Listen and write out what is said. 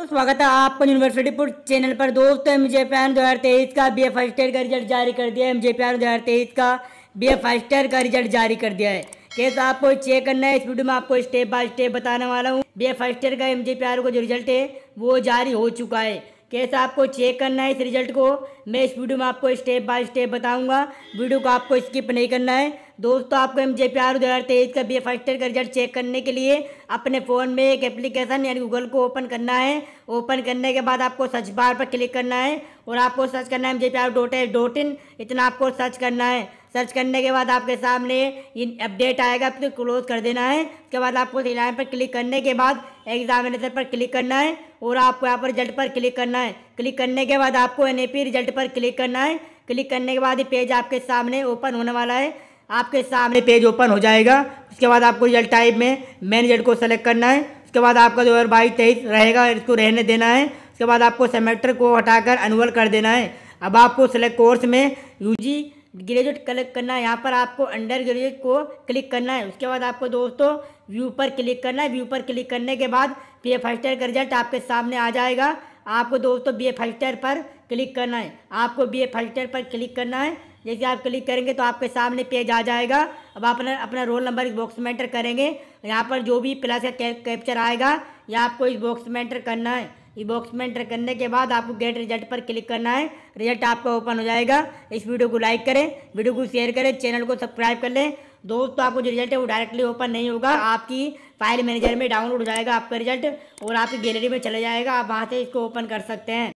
तो स्वागत है यूनिवर्सिटी यूनिवर्सिटीपुर चैनल पर दोस्तों एम जे पी आर दो हज़ार तेईस का बी ए फर्स्ट ईयर का रिजल्ट जारी कर दिया है एम जे पी आर दो हज़ार तेईस का बी ए फर्स्ट ईयर का रिजल्ट जारी कर दिया है कैसे आपको चेक करना है इस वीडियो में आपको स्टेप बाय स्टेप बताने वाला हूँ बी ए फर्स्ट ईयर का एम जे पी आर का जो रिजल्ट है वो जारी हो चुका है कैसा आपको चेक करना है इस रिजल्ट को मैं इस वीडियो में आपको स्टेप बाय स्टेप बताऊंगा वीडियो को आपको स्किप नहीं करना है दोस्तों आपको एम जे पी आर दो हज़ार तेईस का बी ए फर्स्ट ईयर का रिजल्ट चेक करने के लिए अपने फ़ोन में एक एप्लीकेशन यानी गूगल को ओपन करना है ओपन करने के बाद आपको सर्च बार पर क्लिक करना है और आपको सर्च करना है M J P R dot dot in इतना आपको सर्च करना है सर्च करने के बाद आपके सामने ये अपडेट आएगा आपको तो क्लोज कर देना है उसके बाद आपको लाइन पर क्लिक करने के बाद एग्जामिनेशन पर क्लिक करना है और आपको यहाँ पर रिजल्ट पर क्लिक करना है क्लिक करने के बाद आपको एन रिजल्ट पर क्लिक करना है क्लिक करने के बाद ये पेज आपके सामने ओपन होने वाला है आपके सामने पेज ओपन हो जाएगा उसके बाद आपको रिजल्ट टाइप में मेन रिजल्ट को सेलेक्ट करना है उसके बाद आपका दो हज़ार बाईस तेईस रहेगा इसको रहने देना है उसके बाद आपको सेमेस्टर को हटाकर अनुअल कर देना है अब आपको सेलेक्ट कोर्स में यूजी ग्रेजुएट कलेक्ट करना है यहाँ पर आपको अंडर ग्रेजुएट को क्लिक करना है उसके बाद आपको दोस्तों व्यू पर क्लिक करना है व्यू पर क्लिक करने के बाद बी ए फर्स्ट ईयर का रिजल्ट आपके सामने आ जाएगा आपको दोस्तों बी ए फर्स्ट ईयर पर क्लिक करना है आपको बी ए फर्स्ट ईयर पर क्लिक करना है जैसे आप क्लिक करेंगे तो आपके सामने पेज आ जाएगा अब आप अपना अपना रोल नंबर इस बॉक्स में एंटर करेंगे यहाँ पर जो भी प्लस या कैप्चर आएगा यह आपको इस बॉक्स में एंटर करना है ये बॉक्स में एंटर करने के बाद आपको गेट रिजल्ट पर क्लिक करना है रिजल्ट आपका ओपन हो जाएगा इस वीडियो को लाइक करें वीडियो को शेयर करें चैनल को सब्सक्राइब कर लें दोस्तों आपको जो रिजल्ट है वो डायरेक्टली ओपन नहीं होगा आपकी फाइल मैनेजर में डाउनलोड हो जाएगा आपका रिजल्ट और आपकी गैलरी में चले जाएगा आप वहाँ से इसको ओपन कर सकते हैं